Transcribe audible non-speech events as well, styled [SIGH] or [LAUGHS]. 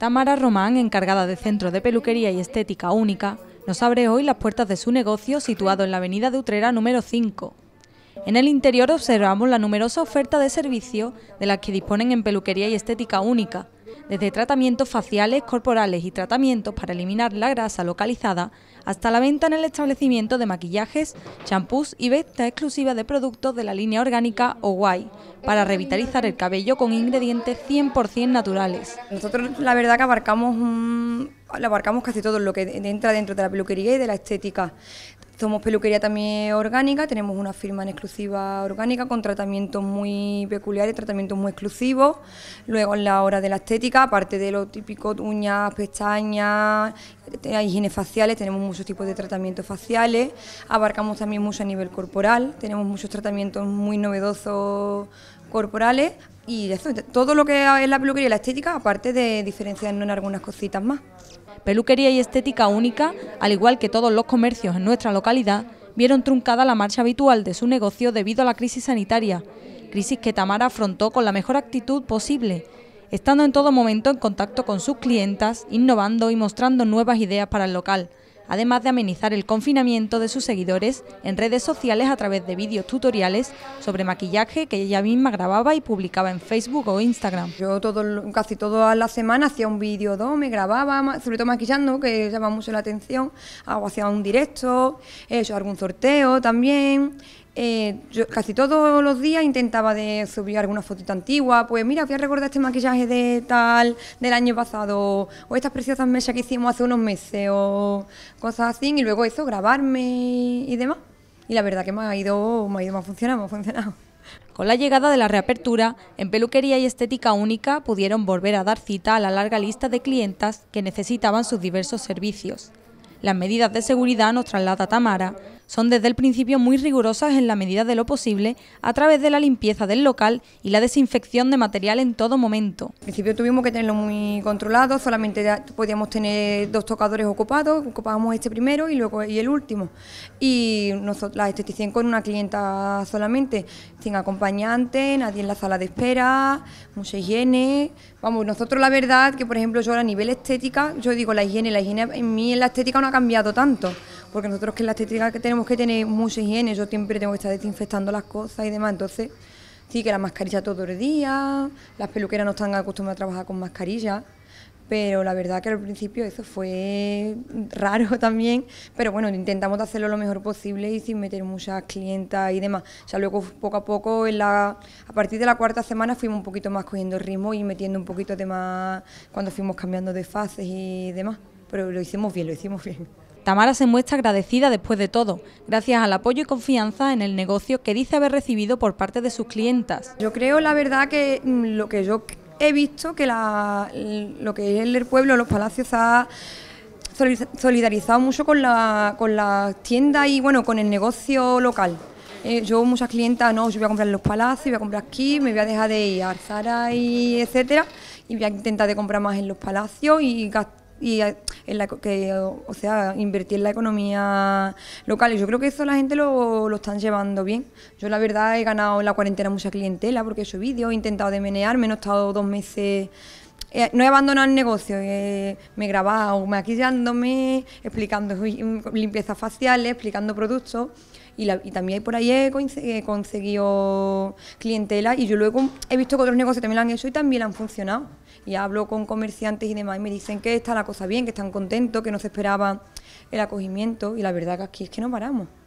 Tamara Román, encargada de Centro de Peluquería y Estética Única, nos abre hoy las puertas de su negocio situado en la avenida de Utrera número 5. En el interior observamos la numerosa oferta de servicio de las que disponen en Peluquería y Estética Única, desde tratamientos faciales, corporales y tratamientos para eliminar la grasa localizada, hasta la venta en el establecimiento de maquillajes, champús y venta exclusiva de productos de la línea orgánica Owai, para revitalizar el cabello con ingredientes 100% naturales. Nosotros la verdad que abarcamos un, abarcamos casi todo lo que entra dentro de la peluquería y de la estética. Somos peluquería también orgánica, tenemos una firma en exclusiva orgánica con tratamientos muy peculiares, tratamientos muy exclusivos. Luego en la hora de la estética, aparte de lo típico uñas, pestañas, higiene faciales, tenemos muchos tipos de tratamientos faciales. Abarcamos también mucho a nivel corporal, tenemos muchos tratamientos muy novedosos corporales y eso, todo lo que es la peluquería y la estética, aparte de diferenciarnos en algunas cositas más. Peluquería y estética única, al igual que todos los comercios en nuestra localidad, vieron truncada la marcha habitual de su negocio debido a la crisis sanitaria, crisis que Tamara afrontó con la mejor actitud posible, estando en todo momento en contacto con sus clientas, innovando y mostrando nuevas ideas para el local además de amenizar el confinamiento de sus seguidores en redes sociales a través de vídeos tutoriales sobre maquillaje que ella misma grababa y publicaba en Facebook o Instagram. Yo todo, casi todas las semanas hacía un vídeo o dos, me grababa, sobre todo maquillando, que llamaba mucho la atención, hacía un directo, he hecho algún sorteo también eh, yo casi todos los días intentaba de subir alguna fotita antigua, pues mira, voy a recordar este maquillaje de tal, del año pasado, o estas preciosas mesas que hicimos hace unos meses, o cosas así, y luego eso, grabarme y demás. Y la verdad que me ha ido, me ha ido, me ha funcionado, ha funcionado. Con la llegada de la reapertura, en peluquería y estética única pudieron volver a dar cita a la larga lista de clientas que necesitaban sus diversos servicios. Las medidas de seguridad nos traslada Tamara, son desde el principio muy rigurosas en la medida de lo posible a través de la limpieza del local y la desinfección de material en todo momento. Al principio tuvimos que tenerlo muy controlado, solamente podíamos tener dos tocadores ocupados, ocupábamos este primero y luego y el último. Y nosotros, la esteticien con una clienta solamente, sin acompañante, nadie en la sala de espera, mucha higiene. Vamos, nosotros la verdad que por ejemplo yo a nivel estética, yo digo la higiene, la higiene en mí en la estética no ha cambiado tanto porque nosotros que en la estética que tenemos que tener mucha higiene, yo siempre tengo que estar desinfectando las cosas y demás, entonces sí que la mascarilla todo el día, las peluqueras no están acostumbradas a trabajar con mascarilla, pero la verdad que al principio eso fue raro [LAUGHS] también, pero bueno, intentamos hacerlo lo mejor posible y sin meter muchas clientas y demás. Ya luego poco a poco, en la, a partir de la cuarta semana fuimos un poquito más cogiendo ritmo y metiendo un poquito de más cuando fuimos cambiando de fases y demás, pero lo hicimos bien, lo hicimos bien. Tamara se muestra agradecida después de todo, gracias al apoyo y confianza en el negocio que dice haber recibido por parte de sus clientas. Yo creo, la verdad, que mm, lo que yo he visto, que mm, lo que es el pueblo, los palacios, ha solidarizado mucho con la, con las tiendas y bueno, con el negocio local. Eh, yo muchas clientas, no, yo voy a comprar en los palacios, voy a comprar aquí, me voy a dejar de ir a Zara y etcétera, y voy a intentar de comprar más en los palacios y gastar y en la, que, o sea, invertir en la economía local. Y yo creo que eso la gente lo, lo están llevando bien. Yo la verdad he ganado en la cuarentena mucha clientela porque he hecho he intentado de menear, no he estado dos meses... Eh, no he abandonado el negocio, eh, me he grabado maquillándome, explicando [LAUGHS] limpiezas faciales, explicando productos y, y también por ahí he conseguido clientela y yo luego he visto que otros negocios también lo han hecho y también han funcionado. Y hablo con comerciantes y demás y me dicen que está la cosa bien, que están contentos, que no se esperaba el acogimiento y la verdad que aquí es que no paramos.